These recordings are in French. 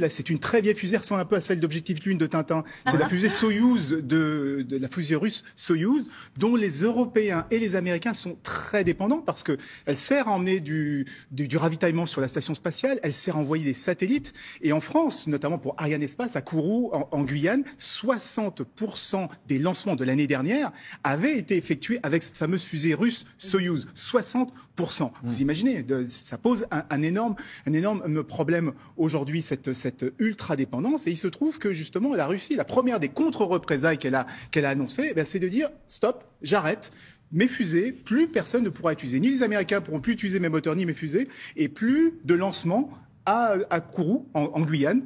là c'est une très vieille fusée, ressemble un peu à celle d'Objectif Lune de Tintin. C'est la ah. fusée Soyouz de, de, la fusée russe Soyuz dont les Européens et les Américains sont très très dépendante parce qu'elle sert à emmener du, ravitaillement sur la station spatiale, elle sert à envoyer des satellites. Et en France, notamment pour Ariane Espace, à Kourou, en, Guyane, 60% des lancements de l'année dernière avaient été effectués avec cette fameuse fusée russe Soyuz. 60%. Mmh. Vous imaginez, ça pose un, énorme, problème aujourd'hui, cette, cette ultra-dépendance. Et il se trouve que justement, la Russie, la première des contre-représailles qu'elle a, qu'elle a annoncées, eh c'est de dire, stop, j'arrête, mes fusées, plus personne ne pourra utiliser. Ni les Américains pourront plus utiliser mes moteurs ni mes fusées, et plus de lancement à, à Kourou, en, Guyane,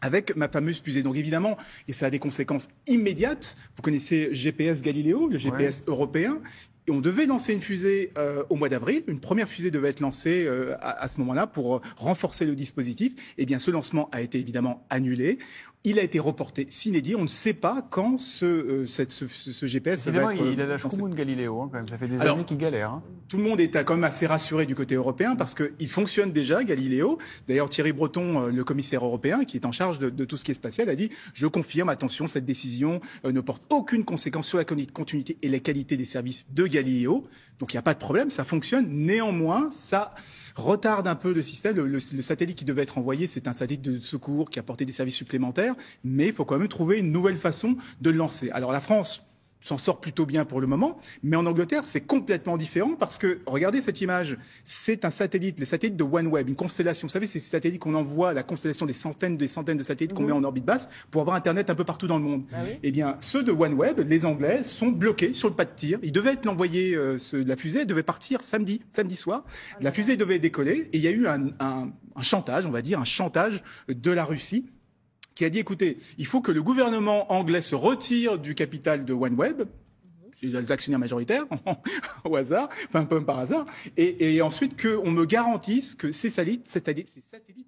avec ma fameuse fusée. Donc évidemment, et ça a des conséquences immédiates. Vous connaissez GPS Galileo, le GPS européen. Et on devait lancer une fusée euh, au mois d'avril. Une première fusée devait être lancée euh, à, à, ce moment-là pour euh, renforcer le dispositif. Eh bien, ce lancement a été évidemment annulé. Il a été reporté s'inédit. On ne sait pas quand ce, euh, ce, GPS va être... Il a la de Galileo, hein, quand même. Ça fait des années qu'il galère. Hein. Tout le monde est quand même assez rassuré du côté européen parce qu'il fonctionne déjà, Galileo. D'ailleurs, Thierry Breton, euh, le commissaire européen qui est en charge de, de, tout ce qui est spatial, a dit « Je confirme, attention, cette décision euh, ne porte aucune conséquence sur la continuité et la qualité des services de Galileo. » Donc, il n'y a pas de problème, ça fonctionne. Néanmoins, ça retarde un peu le système. Le, satellite qui devait être envoyé, c'est un satellite de secours qui apportait des services supplémentaires, mais il faut quand même trouver une nouvelle façon de le lancer. Alors la France s'en sort plutôt bien pour le moment. Mais en Angleterre, c'est complètement différent parce que, regardez cette image, c'est un satellite, les satellites de OneWeb, une constellation. Vous savez, c'est ces satellites qu'on envoie, la constellation des centaines, des centaines de satellites qu'on mhm. met en orbite basse pour avoir Internet un peu partout dans le monde. Ah eh bien, ceux de OneWeb, les Anglais, sont bloqués sur le pas de tir. Ils devaient être l'envoyer, euh, la fusée devait partir samedi, samedi soir. Ah la fusée devait décoller et il y a eu un chantage, on va dire, un chantage de la Russie qui a dit écoutez, il faut que le gouvernement anglais se retire du capital de OneWeb, les actionnaires majoritaires, au hasard, un peu par hasard, et, et ensuite qu'on me garantisse que ces satellites, ces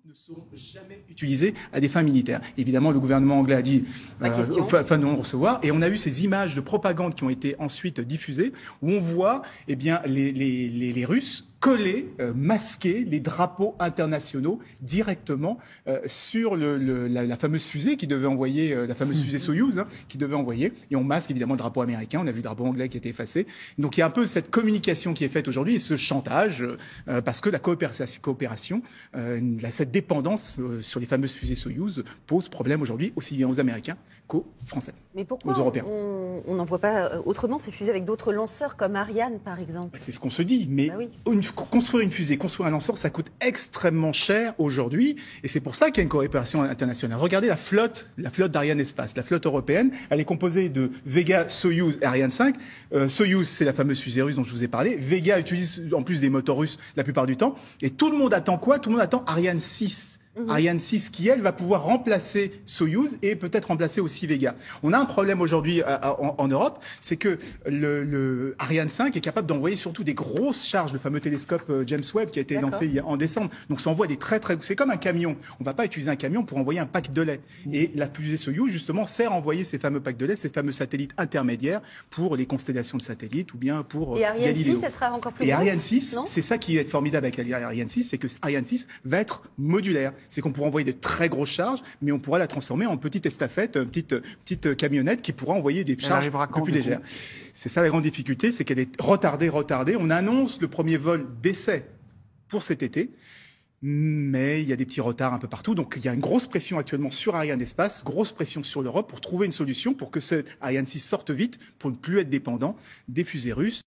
ne seront jamais utilisés à des fins militaires. Évidemment, le gouvernement anglais a dit euh, enfin fin de non recevoir, et on a eu ces images de propagande qui ont été ensuite diffusées, où on voit eh bien, les, les, les Russes coller, euh, masquer les drapeaux internationaux directement euh, sur la, fameuse fusée qui devait envoyer, euh, la fameuse fusée Soyuz, hein, qui devait envoyer. Et on masque évidemment le drapeau américain, on a vu le drapeau anglais qui a été effacé. Donc il y a un peu cette communication qui est faite aujourd'hui et ce chantage, parce que la coopération, cette dépendance sur les fameuses fusées Soyuz pose problème aujourd'hui aussi bien aux Américains qu'aux Français. Mais pourquoi aux Européens. on n'envoie pas autrement ces fusées avec d'autres lanceurs comme Ariane par exemple bah, C'est ce qu'on se dit, mais bah construire une fusée, construire un lanceur, ça coûte extrêmement cher aujourd'hui. Et c'est pour ça qu'il y a une coopération internationale. Regardez la flotte, la flotte d'Ariane Espace, la flotte européenne. Elle est composée de Vega, Soyuz et Ariane 5. Euh, Soyuz, c'est la fameuse fusée russe dont je vous ai parlé. Vega utilise en plus des moteurs russes la plupart du temps. Et tout le monde attend quoi Tout le monde attend Ariane 6. Mhm. Ariane 6 qui, elle, va pouvoir remplacer Soyuz et peut-être remplacer aussi Vega. On a un problème aujourd'hui euh, en, Europe, c'est que le, Ariane 5 est capable d'envoyer surtout des grosses charges, le fameux télescope euh, James Webb qui a été lancé en décembre. Donc ça envoie des très très... C'est comme un camion. On ne va pas utiliser un camion pour envoyer un pack de lait. Mhm. Et la fusée Soyuz, justement, sert à envoyer ces fameux packs de lait, ces fameux satellites intermédiaires pour les constellations de satellites ou bien pour et euh, 6, Et Ariane 6, c'est ça qui est formidable avec Ariane 6, c'est que Ariane 6 va être modulaire c'est qu'on pourra envoyer de très grosses charges, mais on pourra la transformer en petite estafette, euh, petite, euh, petite euh, camionnette qui pourra envoyer des charges un peu plus légères. C'est ça la grande difficulté, c'est qu'elle est retardée, retardée. On annonce le premier vol d'essai pour cet été mais il y a des petits retards un peu partout. Donc il y a une grosse pression actuellement sur Ariane Espace, grosse pression sur l'Europe pour trouver une solution pour que cette Ariane 6 sorte vite, pour ne plus être dépendant des fusées russes.